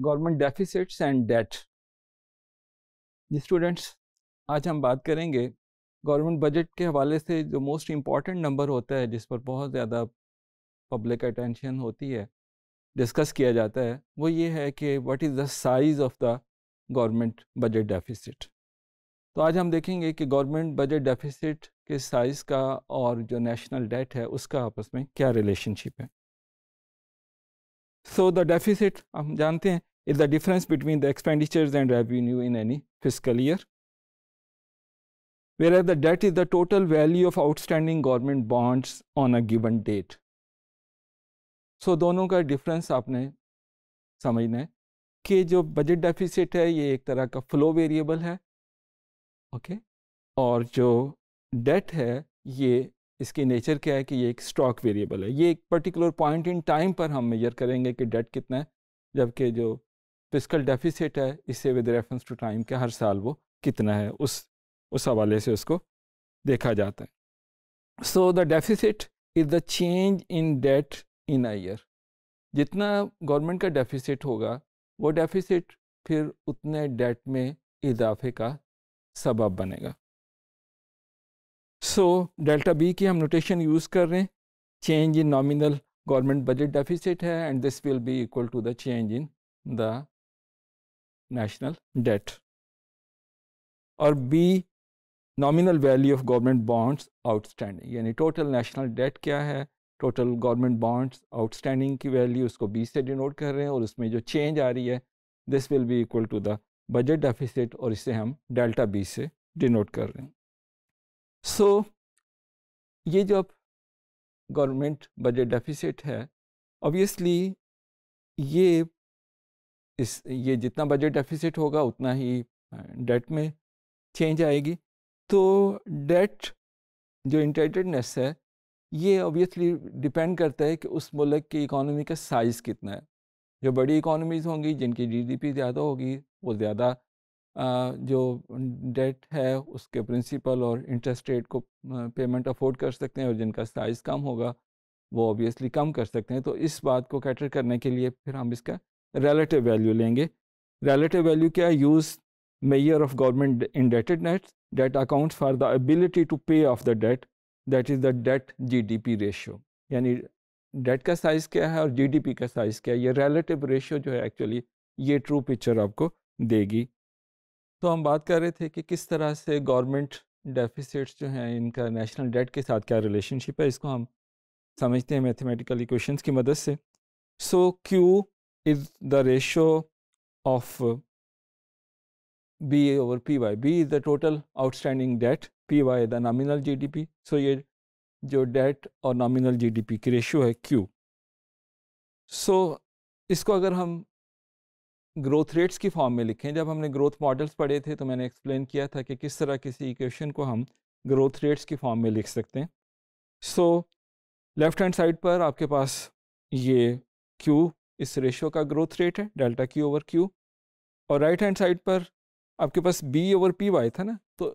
Government deficits and debt students आज हम बात करेंगे गवर्नमेंट बजट के हवाले से जो मोस्ट इम्पॉर्टेंट नंबर होता है जिस पर बहुत ज़्यादा पब्लिक अटेंशन होती है डिस्कस किया जाता है वो ये है कि what is the size of the government budget deficit तो आज हम देखेंगे कि गवर्नमेंट बजट डेफिसिट के साइज़ का और जो नेशनल डेट है उसका आपस में क्या रिलेशनशिप है सो द डेफिसिट हम जानते हैं is the difference between the expenditures and revenue in any fiscal year whereas the debt is the total value of outstanding government bonds on a given date so दोनों का difference आपने समझना है कि जो बजट डेफिसिट है ये एक तरह का फ्लो वेरिएबल है ओके okay? और जो डेट है ये इसकी नेचर क्या है कि ये एक स्टॉक वेरिएबल है ये एक पर्टिकुलर पॉइंट इन टाइम पर हम मेजर करेंगे कि डेट कितना है जबकि जो फिजिकल डेफिसिट है इससे विद रेफरेंस टू टाइम के हर साल वो कितना है उस उस हवाले से उसको देखा जाता है so the deficit is the change in debt in अयर ईयर जितना गवर्नमेंट का डेफिसिट होगा वो डेफिसिट फिर उतने डेट में इजाफे का सबब बनेगा सो डेल्टा बी की हम नोटेशन यूज़ कर रहे हैं change in nominal government budget deficit है and this will be equal to the change in the national debt और B nominal value of government bonds outstanding यानी टोटल नेशनल डेट क्या है टोटल गवर्नमेंट बॉन्ड्स आउटस्टैंडिंग की value उसको B से denote कर रहे हैं और उसमें जो चेंज आ रही है this will be equal to the budget deficit और इसे हम डेल्टा बी से डिनोट कर रहे हैं सो so, ये जो गवर्नमेंट बजट डेफिसिट है ऑब्वियसली ये इस ये जितना बजट डेफिसिट होगा उतना ही डेट में चेंज आएगी तो डेट जो इंटेटेडनेस है ये ऑब्वियसली डिपेंड करता है कि उस मुल्क की इकोनॉमी का साइज़ कितना है जो बड़ी इकोनॉमीज़ होंगी जिनकी जीडीपी ज़्यादा होगी वो ज़्यादा जो डेट है उसके प्रिंसिपल और इंटरेस्ट रेट को पेमेंट अफोर्ड कर सकते हैं और जिनका साइज़ कम होगा वो ऑब्वियसली कम कर सकते हैं तो इस बात को कैटर करने के लिए फिर हम इसका रिलेटिव वैल्यू लेंगे रिलेटिव वैल्यू क्या है use measure of government indebtedness debt account for the ability to pay of the debt that is the debt GDP ratio यानी डेट का साइज़ क्या है और जीडीपी का साइज़ क्या है ये रिलेटिव रेशियो जो है एक्चुअली ये ट्रू पिक्चर आपको देगी तो हम बात कर रहे थे कि किस तरह से गवर्नमेंट डेफिसिट्स जो हैं इनका नेशनल डेट के साथ क्या रिलेशनशिप है इसको हम समझते हैं मैथमेटिकल इक्वेशंस की मदद से so Q is the ratio of B over P Y B is the total outstanding debt P Y the nominal GDP so ये जो डेट और नॉमिनल जीडीपी की रेशियो है क्यू सो so, इसको अगर हम ग्रोथ रेट्स की form में लिखें जब हमने ग्रोथ मॉडल्स पढ़े थे तो मैंने एक्सप्लेन किया था कि किस तरह किसी इक्वेशन को हम ग्रोथ रेट्स की फॉर्म में लिख सकते हैं सो लेफ़्ट हैंड साइड पर आपके पास ये क्यू इस रेशो का ग्रोथ रेट है डेल्टा क्यू ओवर क्यू और राइट हैंड साइड पर आपके पास बी ओवर पी वाई था ना तो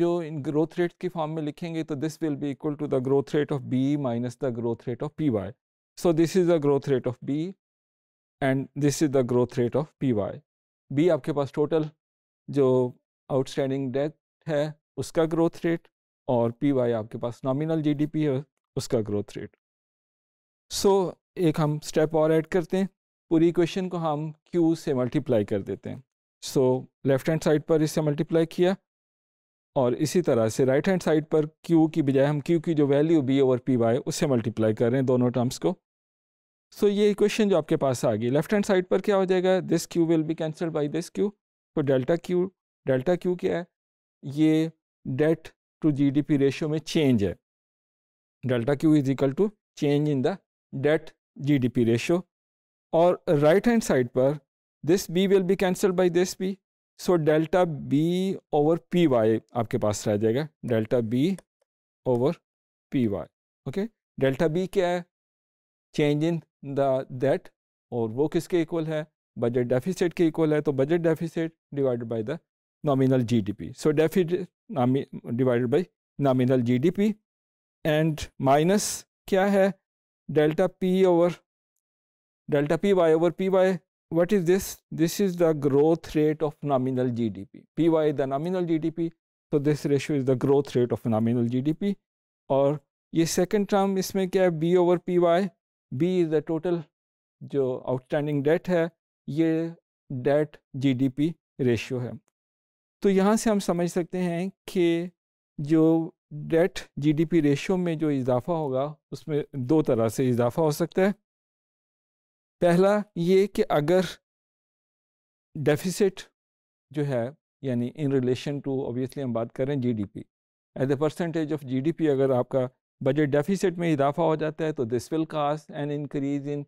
जो इन ग्रोथ रेट की फॉर्म में लिखेंगे तो this will be equal to the growth rate of B minus the growth rate of P Y so this is the growth rate of B and this is the growth rate of P Y B आपके पास total जो outstanding debt है उसका growth rate और P Y आपके पास nominal P है उसका growth rate so एक हम स्टेप और ऐड करते हैं पूरी इक्वेशन को हम क्यू से मल्टीप्लाई कर देते हैं सो लेफ्ट हैंड साइड पर इसे मल्टीप्लाई किया और इसी तरह से राइट हैंड साइड पर क्यू की बजाय हम क्यू की जो value B over P Y उससे मल्टीप्लाई कर रहे हैं दोनों टर्म्स को सो so, ये इक्वेशन जो आपके पास आ गई लेफ्ट हैंड साइड पर क्या हो जाएगा this Q will be cancelled by this Q तो डेल्टा क्यू डेल्टा क्यू क्या है ये डेट टू जीडीपी रेशियो में चेंज है delta Q is equal to change in the debt GDP ratio और राइट हैंड साइड पर this B will be cancelled by this B so delta B over P Y आपके पास रह जाएगा delta B over P Y okay delta B क्या है change in the date और वो किसके इक्वल है बजट डेफिसिट के इक्वल है तो budget deficit divided by the nominal GDP so deficit divided by nominal GDP and minus क्या है delta P over delta P Y over P Y what is this this is the growth rate of nominal GDP P Y the nominal GDP तो this ratio is the growth rate of nominal GDP और ये second term इसमें क्या है B over P Y B is the total जो outstanding debt है ये date GDP ratio है तो यहाँ से हम समझ सकते हैं कि जो डेट जीडीपी रेशियो में जो इजाफा होगा उसमें दो तरह से इजाफा हो सकता है पहला ये कि अगर डेफिसिट जो है यानी इन रिलेशन टू ऑब्वियसली हम बात करें GDP as a percentage of GDP अगर आपका बजट डेफिसिट में इजाफा हो जाता है तो this will cause an increase in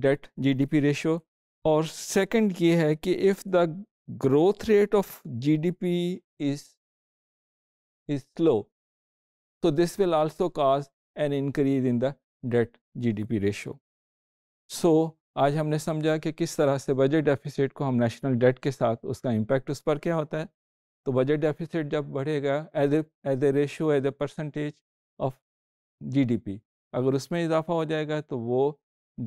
debt GDP ratio और सेकंड ये है कि if the growth rate of GDP is तो this will also cause an cause in the debt G D P ratio so आज हमने समझा कि किस तरह से बजट डेफिसिट को हम नेशनल डेट के साथ उसका इम्पैक्ट उस पर क्या होता है तो बजट डेफिसिट जब बढ़ेगा as a as a ratio as a percentage GDP अगर उसमें इजाफा हो जाएगा तो वो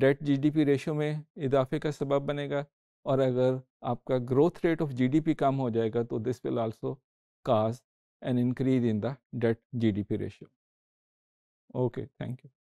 डेट जीडीपी रेशो में इजाफे का सबब बनेगा और अगर आपका ग्रोथ रेट ऑफ जीडीपी कम हो जाएगा तो this will also cause an increase in the debt GDP ratio okay thank you